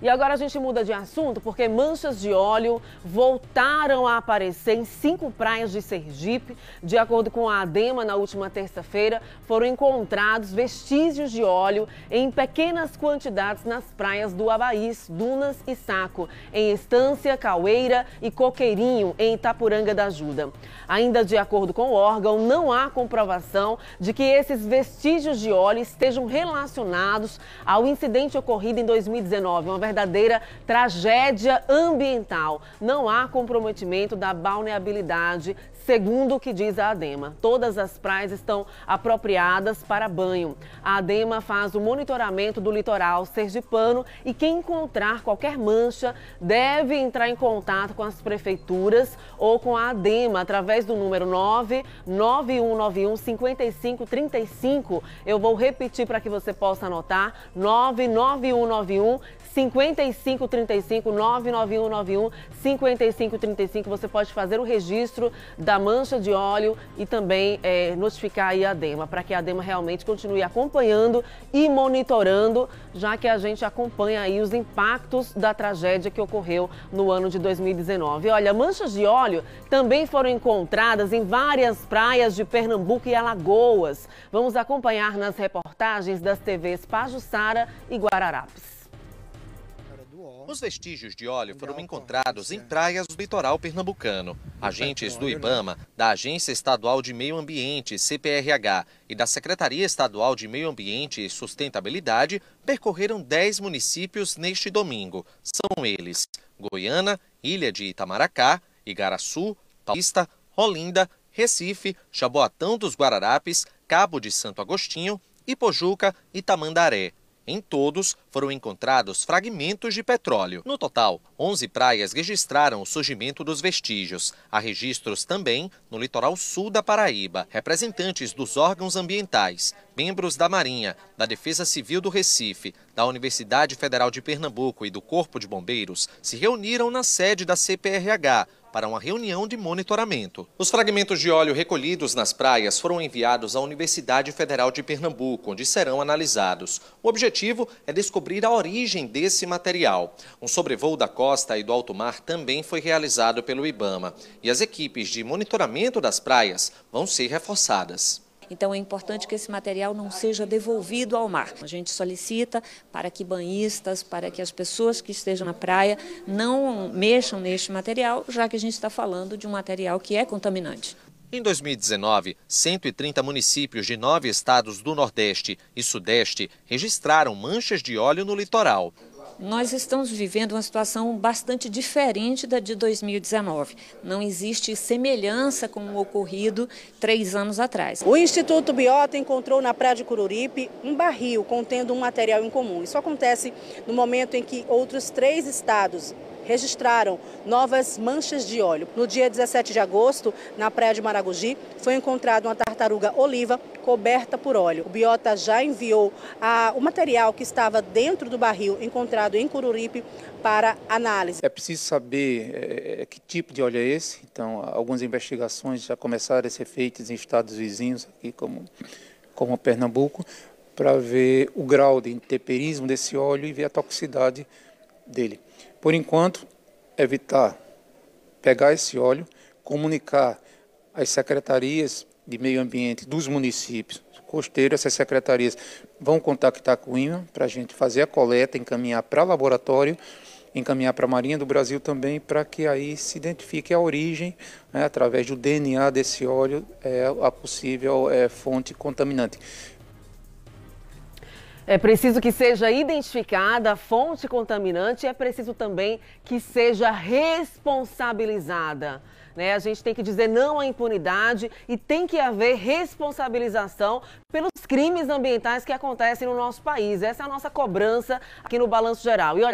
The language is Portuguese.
E agora a gente muda de assunto porque manchas de óleo voltaram a aparecer em cinco praias de Sergipe. De acordo com a ADEMA, na última terça-feira foram encontrados vestígios de óleo em pequenas quantidades nas praias do Abaís, Dunas e Saco, em Estância, Caueira e Coqueirinho, em Itapuranga da Ajuda. Ainda de acordo com o órgão, não há comprovação de que esses vestígios de óleo estejam relacionados ao incidente ocorrido em 2019, uma verdadeira tragédia ambiental. Não há comprometimento da balneabilidade, segundo o que diz a ADEMA. Todas as praias estão apropriadas para banho. A ADEMA faz o monitoramento do litoral sergipano e quem encontrar qualquer mancha deve entrar em contato com as prefeituras ou com a ADEMA através do número 99191 5535. Eu vou repetir para que você possa anotar: 99191 5535 99191 5535. Você pode fazer o registro da mancha de óleo e também é, notificar a Dema para que a Dema realmente continue acompanhando e monitorando, já que a gente acompanha aí os impactos da tragédia que ocorreu no ano de 2019. Olha, manchas de óleo também foram encontradas em várias praias de Pernambuco e Alagoas. Vamos acompanhar nas reportagens das TVs Pajussara e Guararapes. Os vestígios de óleo foram encontrados em praias do litoral pernambucano. Agentes do né? IBAMA, da Agência Estadual de Meio Ambiente, CPRH, e da Secretaria Estadual de Meio Ambiente e Sustentabilidade percorreram 10 municípios neste domingo. São eles Goiânia, Ilha de Itamaracá, Igaraçu, Paulista, Rolinda, Recife, Jaboatão dos Guararapes, Cabo de Santo Agostinho, Ipojuca e Tamandaré. Em todos, foram encontrados fragmentos de petróleo. No total, 11 praias registraram o surgimento dos vestígios. Há registros também no litoral sul da Paraíba. Representantes dos órgãos ambientais membros da Marinha, da Defesa Civil do Recife, da Universidade Federal de Pernambuco e do Corpo de Bombeiros se reuniram na sede da CPRH para uma reunião de monitoramento. Os fragmentos de óleo recolhidos nas praias foram enviados à Universidade Federal de Pernambuco, onde serão analisados. O objetivo é descobrir a origem desse material. Um sobrevoo da costa e do alto mar também foi realizado pelo IBAMA, e as equipes de monitoramento das praias vão ser reforçadas. Então é importante que esse material não seja devolvido ao mar. A gente solicita para que banhistas, para que as pessoas que estejam na praia não mexam neste material, já que a gente está falando de um material que é contaminante. Em 2019, 130 municípios de nove estados do Nordeste e Sudeste registraram manchas de óleo no litoral nós estamos vivendo uma situação bastante diferente da de 2019. Não existe semelhança com o ocorrido três anos atrás. O Instituto Biota encontrou na Praia de Cururipe um barril contendo um material incomum. Isso acontece no momento em que outros três estados registraram novas manchas de óleo. No dia 17 de agosto, na praia de Maragogi, foi encontrada uma tartaruga oliva coberta por óleo. O Biota já enviou a, o material que estava dentro do barril encontrado em Cururipe para análise. É preciso saber é, que tipo de óleo é esse. Então, algumas investigações já começaram a ser feitas em estados vizinhos, aqui como, como Pernambuco, para ver o grau de temperismo desse óleo e ver a toxicidade dele. Por enquanto, evitar pegar esse óleo, comunicar às secretarias de meio ambiente dos municípios costeiros, essas secretarias vão contactar com o IMA para a gente fazer a coleta, encaminhar para laboratório, encaminhar para a Marinha do Brasil também, para que aí se identifique a origem, né, através do DNA desse óleo, é, a possível é, fonte contaminante. É preciso que seja identificada a fonte contaminante e é preciso também que seja responsabilizada. Né? A gente tem que dizer não à impunidade e tem que haver responsabilização pelos crimes ambientais que acontecem no nosso país. Essa é a nossa cobrança aqui no Balanço Geral. E olha,